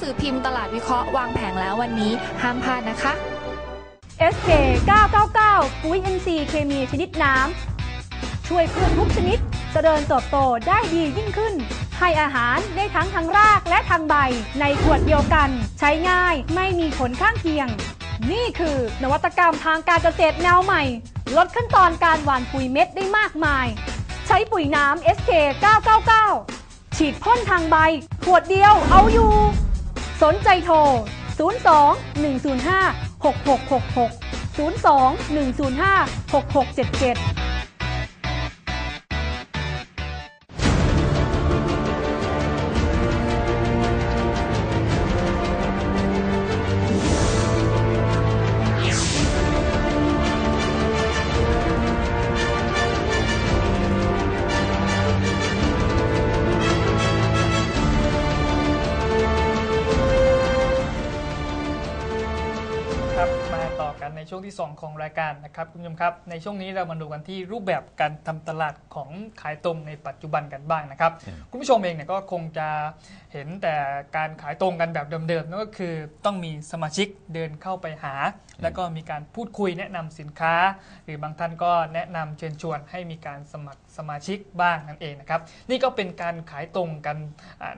สือพิมพ์ตลาดวิเคราะห์วางแผงแล้ววันนี้ ห้ามพลาดนะคะ SK 999 ปุ๋ย NC เคมีชนิดน้ำช่วยพืชทุกชนิดจเจริญเติบโตได้ดียิ่งขึ้น ให้อาหารได้ทั้งทางรากและทางใบ ในขวดเดียวกันใช้ง่ายไม่มีผลข้างเคียง นี่คือนวัตกรรมทางการเกษตรแนวใหม่ ลดขั้นตอนการหว่านปุ๋ยเม็ดได้มากมาย ใช้ปุ๋ยน้ำ SK 999 ฉีดพ่นทางใบ ขวดเดียวเอาอยู่สนใจโทร 02 105 6666 02 105 6677ในช่วงที่ 2 ของรายการนะครับคุณผู้ชมครับ ในช่วงนี้เรามาดูกันที่รูปแบบการทำตลาดของขายตรงในปัจจุบันกันบ้างนะครับ คุณผู้ชมเองเนี่ยก็คงจะเห็นแต่การขายตรงกันแบบเดิมๆนั่นก็คือต้องมีสมาชิกเดินเข้าไปหา แล้วก็มีการพูดคุยแนะนำสินค้า หรือบางท่านก็แนะนำเชิญชวนให้มีการสมัครสมาชิกบ้างนั่นเองนะครับนี่ก็เป็นการขายตรงกัน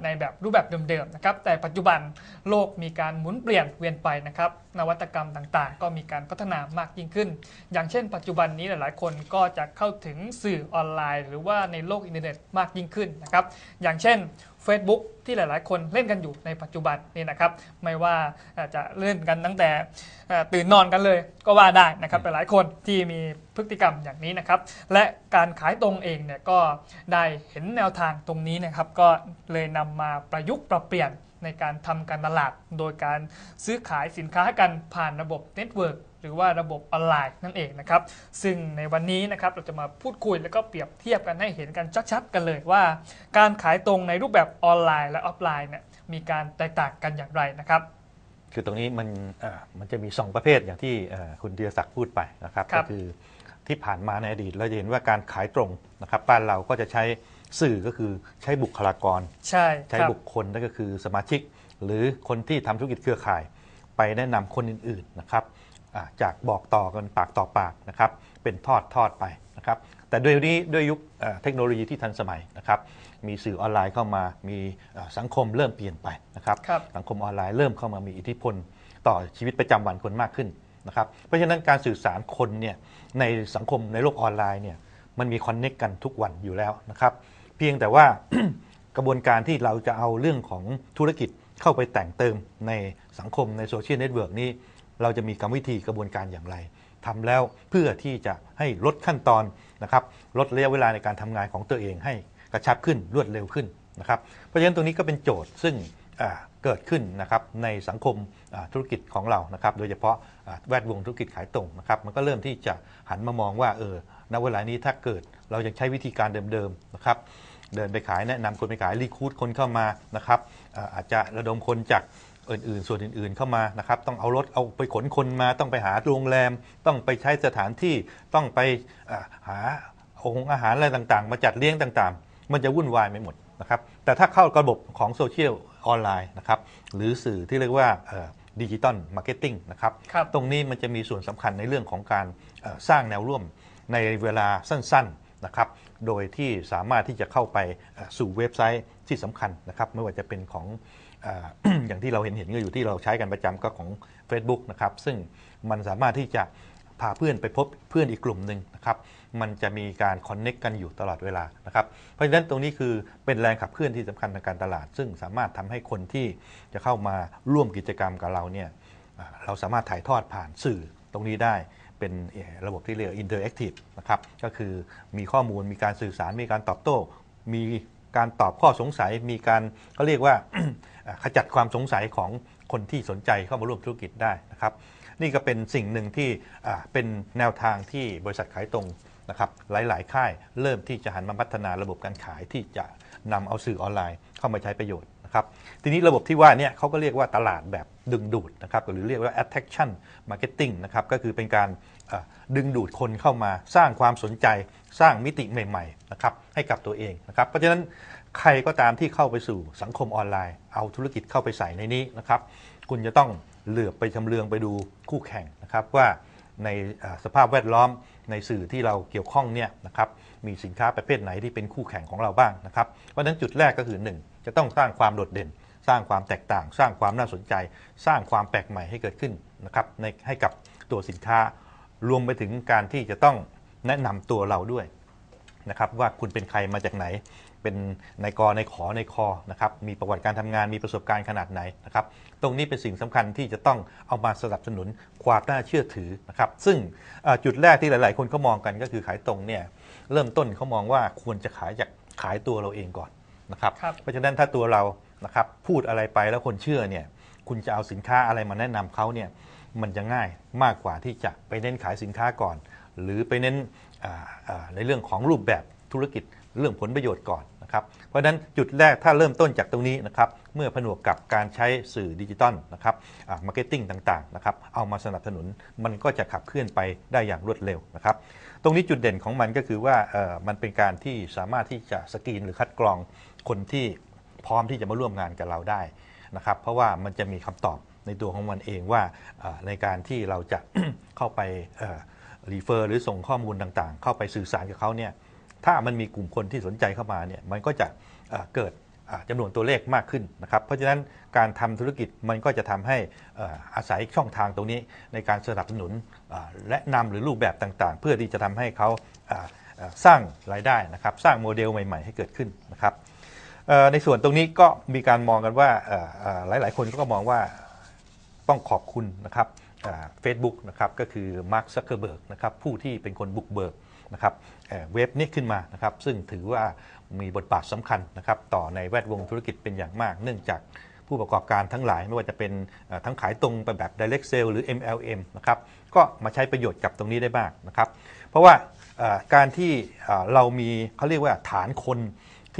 ในแบบรูปแบบเดิมๆนะครับ แต่ปัจจุบันโลกมีการหมุนเปลี่ยนเวียนไปนะครับนวัตกรรมต่างๆ ก็มีการพัฒนามากยิ่งขึ้น อย่างเช่น ปัจจุบันนี้หลายๆ คนก็จะเข้าถึงสื่อออนไลน์ หรือว่าในโลกอินเทอร์เน็ตมากยิ่งขึ้นนะครับ อย่างเช่น Facebook ที่หลายๆ คนเล่นกันอยู่ในปัจจุบันนี่นะครับ ไม่ว่าจะเล่นกันตั้งแต่ตื่นนอนกันเลยก็ว่าได้นะครับหลายๆคนที่มีพฤติกรรมอย่างนี้นะครับ และการขายตรงเองเนี่ยก็ได้เห็นแนวทางตรงนี้นะครับ ก็เลยนำมาประยุกต์ปรับเปลี่ยนในการทำการตลาดโดยการซื้อขายสินค้ากันผ่านระบบเน็ตเวิร์กหรือว่าระบบออนไลน์นั่นเองนะครับ ซึ่งในวันนี้นะครับเราจะมาพูดคุยแล้วก็เปรียบเทียบกันให้เห็นกันชัดๆกันเลยว่า การขายตรงในรูปแบบออนไลน์ และออฟไลน์เนี่ยมีการแตกต่างกันอย่างไรนะครับ คือตรงนี้มันมันจะมี 2 ประเภทอย่างที่คุณเดียศักดิ์พูดไปนะครับ ก็คือที่ผ่านมาในอดีต เราจะเห็นว่าการขายตรงนะครับ บ้านเราก็จะใช้สื่อก็คือใช้บุคลากร ใช่ใช้บุคคลนั่นก็คือสมาชิก หรือคนที่ทำธุรกิจเครือข่ายไปแนะนำคนอื่น ๆนะครับจากบอกต่อกันปากต่อปากนะครับเป็นทอดทอดไปนะครับแต่ด้วยนี้ด้วยยุคเทคโนโลยีที่ทันสมัยนะครับมีสื่อออนไลน์เข้ามามีสังคมเริ่มเปลี่ยนไปนะครับสังคมออนไลน์เริ่มเข้ามามีอิทธิพลต่อชีวิตประจำวันคนมากขึ้นนะครับเพราะฉะนั้นการสื่อสารคนเนี่ยในสังคมในโลกออนไลน์เนี่ยมันมีคอนเน็กกันทุกวันอยู่แล้วนะครับเพียงแต่ว่ากระบวนการที่เราจะเอาเรื่องของธุรกิจเข้าไปแต่งเติมในสังคมในโซเชียลเน็ตเวิร์กนี้เราจะมีกรรมวิธีกระบวนการอย่างไร ทำแล้วเพื่อที่จะให้ลดขั้นตอนนะครับลดระยะเวลาในการทำงานของตัวเองให้กระชับขึ้นรวดเร็วขึ้นนะครับเพราะฉะนั้นตรงนี้ก็เป็นโจทย์ซึ่งเกิดขึ้นนะครับในสังคมธุรกิจของเรานะครับ โดยเฉพาะแวดวงธุรกิจขายตรงนะครับ มันก็เริ่มที่จะหันมามองว่าเออณเวลานี้ถ้าเกิดเรายังใช้วิธีการเดิมๆนะครับ เดินไปขายแนะนำคนไปขายรีคูดคนเข้ามานะครับอาจจะระดมคนจากอื่น ๆ ส่วนอื่นๆเข้ามานะครับ ต้องเอารถเอาไปขนคนมา ต้องไปหาโรงแรม ต้องไปใช้สถานที่ต้องไปหาองค์อาหารอะไรต่างๆ มาจัดเลี้ยงต่างๆ มันจะวุ่นวายไปหมดนะครับ แต่ถ้าเข้าระบบของโซเชียลออนไลน์นะครับ หรือสื่อที่เรียกว่าดิจิตอลมาร์เก็ตติ้งนะครับ ตรงนี้มันจะมีส่วนสำคัญในเรื่องของการสร้างแนวร่วมในเวลาสั้น ๆ นะครับโดยที่สามารถที่จะเข้าไปสู่เว็บไซต์ที่สำคัญนะครับไม่ว่าจะเป็นของอย่างที่เราเห็นเห็นก็อยู่ที่เราใช้กันประจำก็ของ Facebook นะครับซึ่งมันสามารถที่จะ พาเพื่อนไปพบเพื่อนอีกกลุ่มหนึ่งนะครับ มันจะมีการคอนเน็กกันอยู่ตลอดเวลานะครับเพราะฉะนั้นตรงนี้คือเป็นแรงขับเคลื่อนที่สำคัญทางการตลาด ซึ่งสามารถทำให้คนที่จะเข้ามาร่วมกิจกรรมกับเราเนี่ยเราสามารถถ่ายทอดผ่านสื่อตรงนี้ได้เป็นระบบที่เรียกอินเตอร์แอคทีฟนะครับก็คือมีข้อมูลมีการสื่อสารมีการตอบโต้มีการตอบข้อสงสัยมีการเขาเรียกว่าขจัดความสงสัยของคนที่สนใจเข้ามาร่วมธุรกิจได้นะครับ นี่ก็เป็นสิ่งหนึ่งที่เป็นแนวทางที่บริษัทขายตรงนะครับหลายๆ ค่ายเริ่มที่จะหันมาพัฒนาระบบการขายที่จะนำเอาสื่อออนไลน์เข้ามาใช้ประโยชน์ครับทีนี้ระบบที่ว่าเนี่ยเขาก็เรียกว่าตลาดแบบดึงดูดนะครับหรือเรียกว่า attraction marketing นะครับก็คือเป็นการดึงดูดคนเข้ามาสร้างความสนใจสร้างมิติใหม่ๆนะครับให้กับตัวเองนะครับเพราะฉะนั้นใครก็ตามที่เข้าไปสู่สังคมออนไลน์เอาธุรกิจเข้าไปใส่ในนี้นะครับคุณจะต้องเหลือบไปชำเลืองไปดูคู่แข่งนะครับว่าในสภาพแวดล้อมในสื่อที่เราเกี่ยวข้องเนี่ยนะครับมีสินค้าประเภทไหนที่เป็นคู่แข่งของเราบ้างนะครับเพราะฉะนั้นจุดแรกก็คือ 1จะต้องสร้างความโดดเด่น สร้างความแตกต่าง สร้างความน่าสนใจ สร้างความแปลกใหม่ให้เกิดขึ้นนะครับให้กับตัวสินค้ารวมไปถึงการที่จะต้องแนะนำตัวเราด้วยนะครับว่าคุณเป็นใครมาจากไหน เป็นนายกนายขอนายคอนะครับมีประวัติการทำงานมีประสบการณ์ขนาดไหนนะครับตรงนี้เป็นสิ่งสำคัญที่จะต้องเอามาสนับสนุนความน่าเชื่อถือนะครับซึ่งจุดแรกที่หลายๆคนเขามองกันก็คือขายตรงเนี่ยเริ่มต้นเขามองว่าควรจะขายจากขายตัวเราเองก่อนนะครับรบเพราะฉะนั้นถ้าตัวเรานะครับพูดอะไรไปแล้วคนเชื่อเนี่ย คุณจะเอาสินค้าอะไรมาแนะนำเขาเนี่ย มันจะง่ายมากกว่าที่จะไปเน้นขายสินค้าก่อน หรือไปเน้นในเรื่องของรูปแบบธุรกิจเรื่องผลประโยชน์ก่อนนะครับ เพราะฉะนั้นจุดแรกถ้าเริ่มต้นจากตรงนี้นะครับ เมื่อผนวกกับการใช้สื่อดิจิตอลนะครับมาร์เก็ตติ้งต่างๆนะครับ เอามาสนับสนุน มันก็จะขับเคลื่อนไปได้อย่างรวดเร็วนะครับ ตรงนี้จุดเด่นของมันก็คือว่ามันเป็นการที่สามารถที่จะสกรีน หรือคัดกรองคนที่พร้อมที่จะมาร่วมงานกับเราได้นะครับ เพราะว่ามันจะมีคำตอบในตัวของมันเองว่าในการที่เราจะเข้าไปรีเฟอร์หรือส่งข้อมูลต่างๆ เข้าไปสื่อสารกับเขาเนี่ยถ้ามันมีกลุ่มคนที่สนใจเข้ามาเนี่ยมันก็จะเกิดจำนวนตัวเลขมากขึ้นนะครับ เพราะฉะนั้นการทำธุรกิจมันก็จะทำให้อาศัยช่องทางตรงนี้ในการสนับสนุนและนำหรือรูปแบบต่างๆ เพื่อที่จะทำให้เขาสร้างรายได้นะครับ สร้างโมเดลใหม่ ๆ ให้เกิดขึ้นนะครับในส่วนตรงนี้ก็มีการมองกันว่าหลายๆ คนก็มองว่าต้องขอบคุณนะครับเฟซบุ๊กนะครับก็คือมาร์คซักเคอร์เบิร์กนะครับผู้ที่เป็นคนบุกเบิกนะครับเว็บนี้ขึ้นมานะครับซึ่งถือว่ามีบทบาทสำคัญนะครับต่อในแวดวงธุรกิจเป็นอย่างมาก เนื่องจากผู้ประกอบการทั้งหลาย ไม่ว่าจะเป็นทั้งขายตรงไปแบบ direct sale หรือ MLM นะครับก็มาใช้ประโยชน์กับตรงนี้ได้บ้างนะครับเพราะว่าการที่เรามีเขาเรียกว่าฐานคน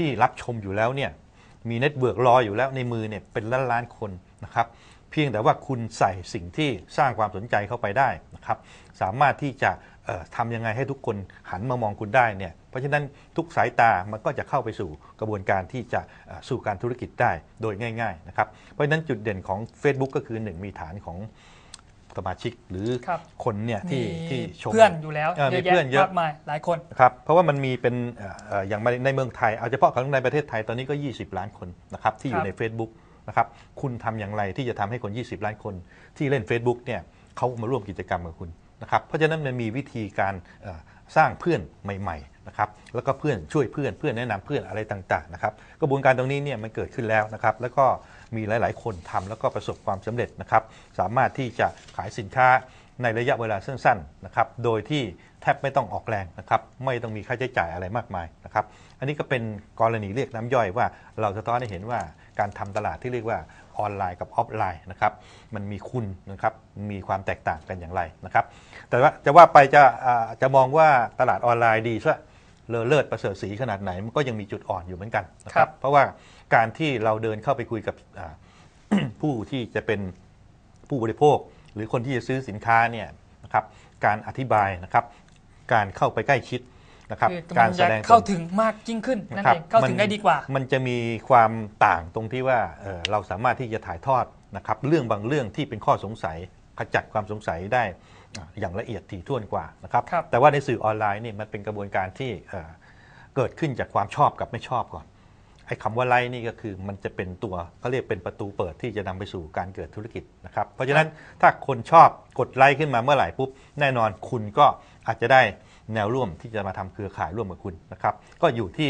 ที่รับชมอยู่แล้วเนี่ยมีเน็ตเวิร์กรออยู่แล้วในมือเนี่ยเป็นล้านล้านคนนะครับเพียงแต่ว่าคุณใส่สิ่งที่สร้างความสนใจเข้าไปได้นะครับสามารถที่จะทำยังไงให้ทุกคนหันมามองคุณได้เนี่ยเพราะฉะนั้นทุกสายตามันก็จะเข้าไปสู่กระบวนการที่จะสู่การธุรกิจได้โดยง่ายๆนะครับเพราะฉะนั้นจุดเด่นของ Facebook ก็คือ1มีฐานของสมาชิกหรือคคนเนี่ยที่ที่ชมเพื่อนอยู่แล้วมีเพื่อนเยอะมากมายหลายคนครับเพราะว่ามันมีเป็นออย่างในเมืองไทย เอาเฉพาะของในประเทศไทยตอนนี้ก็ 20 ล้านคนนะครับที่อยู่ใน Facebook นะครับคุณทำอย่างไรที่จะทำให้คน 20 ล้านคนที่เล่น Facebook เนี่ยเขามาร่วมกิจกรรมกับคุณนะครับเพราะฉะนั้นมันมีวิธีการสร้างเพื่อนใหม่ๆครับแล้วก็เพื่อนช่วยเพื่อนเพื่อนแนะนำเพื่อนอะไรต่างๆนะครับกระบวนการตรงนี้เนี่ยมันเกิดขึ้นแล้วนะครับแล้วก็มีหลาย ๆ คนทำแล้วก็ประสบความสำเร็จนะครับ สามารถที่จะขายสินค้าในระยะเวลาสั้นๆนะครับโดยที่แทบไม่ต้องออกแรงนะครับไม่ต้องมีค่าใช้จ่ายอะไรมากมายนะครับอันนี้ก็เป็นกรณีเรียกน้ำย่อยว่า เราจะต้องได้เห็นว่าการทำตลาดที่เรียกว่าออนไลน์กับออฟไลน์นะครับ มันมีคุณนะครับมีความแตกต่างกันอย่างไรนะครับแต่ว่าจะว่าไปจะจะมองว่าตลาดออนไลน์ดีซะเลอเลิศประเสริฐสีขนาดไหนมันก็ยังมีจุดอ่อนอยู่เหมือนกันนะครับ เพราะว่าการที่เราเดินเข้าไปคุยกับผู้ที่จะเป็นผู้บริโภค หรือคนที่จะซื้อสินค้าเนี่ยนะครับการอธิบายนะครับ การเข้าไปใกล้ชิดนะครับ การแสดงเข้าถึงมากยิ่งขึ้นนั่นเองเข้าถึงได้ดีกว่า มันจะมีความต่างตรงที่ว่าเราสามารถที่จะถ่ายทอดนะครับ เรื่องบางเรื่องที่เป็นข้อสงสัยขจัดความสงสัยได้อย่างละเอียดถี่ถ้วนกว่านะครับรบแต่ว่าในสื่อ ออนไลน์นี่มันเป็นกระบวนการที่เกิดขึ้นจากความชอบกับไม่ชอบก่อนไอ้คำว่าไลน์นี่ก็คือมันจะเป็นตัวเขาเรียกเป็นประตูเปิดที่จะนำไปสู่การเกิดธุรกิจนะครับ เพราะฉะนั้นถ้าคนชอบกดไลค์ขึ้นมาเมื่อไหร่ปุ๊บแน่นอนคุณก็อาจจะได้แนวร่วมที่จะมาทำเครือข่ายร่วมกับคุณนะครับ ก็อยู่ที่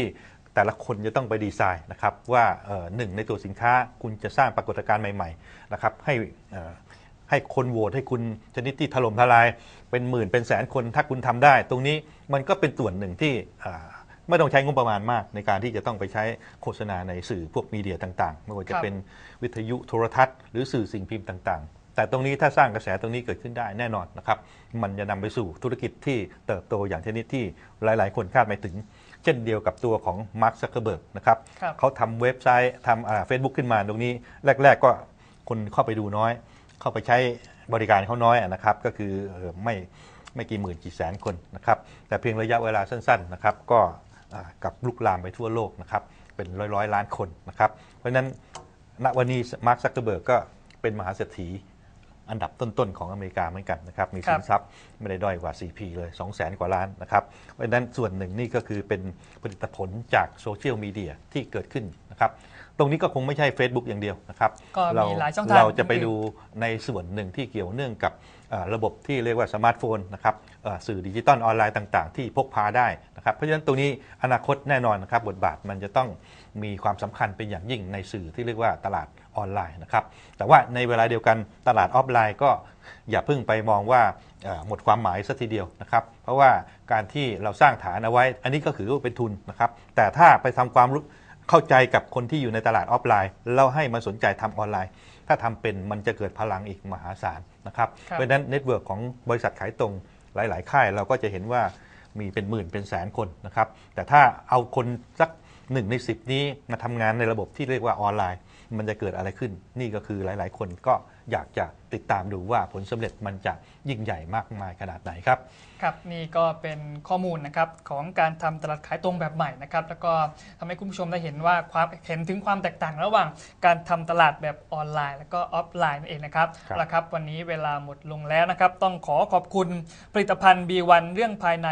แต่ละคนจะต้องไปดีไซน์นะครับ ว่าหนึ่งในตัวสินค้าคุณจะสร้างปรากฏการณ์ใหม่ ๆ นะครับ ให้ให้คนโหวตให้คุณชนิดที่ถล่มทลาย เป็นหมื่นเป็นแสนคนถ้าคุณทำได้ ตรงนี้มันก็เป็นส่วนหนึ่งที่ไม่ต้องใช้งบประมาณมากในการที่จะต้องไปใช้โฆษณาในสื่อพวกมีเดียต่าง ๆ ไม่ว่าจะเป็นวิทยุโทรทัศน์หรือสื่อสิ่งพิมพ์ต่างๆ แต่ตรงนี้ถ้าสร้างกระแสตรงนี้เกิดขึ้นได้แน่นอนนะครับมันจะนำไปสู่ธุรกิจที่เติบโตอย่างชนิดที่หลาย ๆ คนคาดไม่ถึง เช่นเดียวกับตัวของมาร์คซักเคเบิร์กนะครับเขาทำเว็บไซต์ทำเฟซบุ๊กขึ้นมาตรงนี้แรกๆก็คนเข้าไปดูน้อยเข้าไปใช้บริการเขาน้อยนะครับก็คือไม่ไม่กี่หมื่นกี่แสนคนนะครับแต่เพียงระยะเวลาสั้นๆนะครับก็กับลุกลามไปทั่วโลกนะครับเป็นร้อยร้อยล้านคนนะครับ เพราะฉะนั้นณวันนี้มาร์คซักเกอร์เบิร์กก็เป็นมหาเศรษฐีอันดับต้นๆของอเมริกาเหมือนกันนะครับมีสินทรัพย์ไม่ได้ด้อยกว่า c p เลย2 0แสนกว่าล้านนะครับเพราะฉะนั้นส่วนหนึ่งนี่ก็คือเป็นผลิตผลจากโซเชียลมีเดียที่เกิดขึ้นนะครับตรงนี้ก็คงไม่ใช่ Facebook อย่างเดียวนะครับเราเราจะไปดูในส่วนหนึ่งที่เกี่ยวเนื่องกับระบบที่เรียกว่าสมาร์ทโฟนนะครับสื่อดิจิตอลออนไลน์ต่างๆ ที่พกพาได้นะครับเพราะฉะนั้นตรงนี้อนาคตแน่นอนนะครับบทบาทมันจะต้องมีความสำคัญเป็นอย่างยิ่งในสื่อที่เรียกว่าตลาดออนไลน์นะครับ แต่ว่าในเวลาเดียวกันตลาดออฟไลน์ก็ อย่าเพิ่งไปมองว่าหมดความหมายสัทีเดียวนะครับเพราะว่าการที่เราสร้างฐานเอาไว้อันนี้ก็คือเป็นทุนนะครับแต่ถ้าไปทำความรูเข้าใจกับคนที่อยู่ในตลาดออฟไลน์แล้วให้มาสนใจทำออนไลน์ ถ้าทำเป็นมันจะเกิดพลังอีกมหาศาลนะครับเพราะฉะนั้นเน็ตเวิร์กของบริษัทขายตรงหลาย ๆค่ายเราก็จะเห็นว่ามีเป็นหมื่นเป็นแสนคนนะครับแต่ถ้าเอาคนสักหนึ่งในสิบนี้มาทำงานในระบบที่เรียกว่าออนไลน์มันจะเกิดอะไรขึ้น นี่ก็คือหลาย ๆ คนก็อยากจะติดตามดูว่าผลสำเร็จมันจะยิ่งใหญ่มากมายขนาดไหน ครับ ครับนี่ก็เป็นข้อมูลนะครับของการทำตลาดขายตรงแบบใหม่นะครับแล้วก็ทำให้คุณผู้ชมได้เห็นว่าความเห็นถึงความแตกต่าง ระหว่างการทำตลาดแบบออนไลน์แล้วก็ออฟไลน์นั่นเองนะครับรบลวครับวันนี้เวลาหมดลงแล้วนะครับต้องขอขอบคุณผลิตภัณฑ์ B1 เรื่องภายใน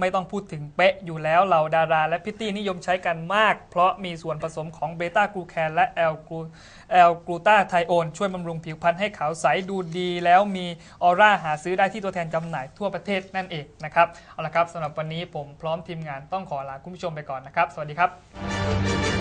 ไม่ต้องพูดถึงเป๊ะอยู่แล้วเราดารา และพิตตี้นิยมใช้กันมาก เพราะมีส่วนผสมของเบต้ากลูแคนและแอลกลูแอลกลูตาไทโอน ช่วยบำรุงผิวพรรณให้ขาวใสดูดีแล้วมีออร่าหาซื้อได้ที่ตัวแทนจำหน่ายทั่วประเทศนั่นเองนะครับ เอาละครับสำหรับวันนี้ผมพร้อมทีมงานต้องขอลาคุณผู้ชมไปก่อนนะครับ สวัสดีครับ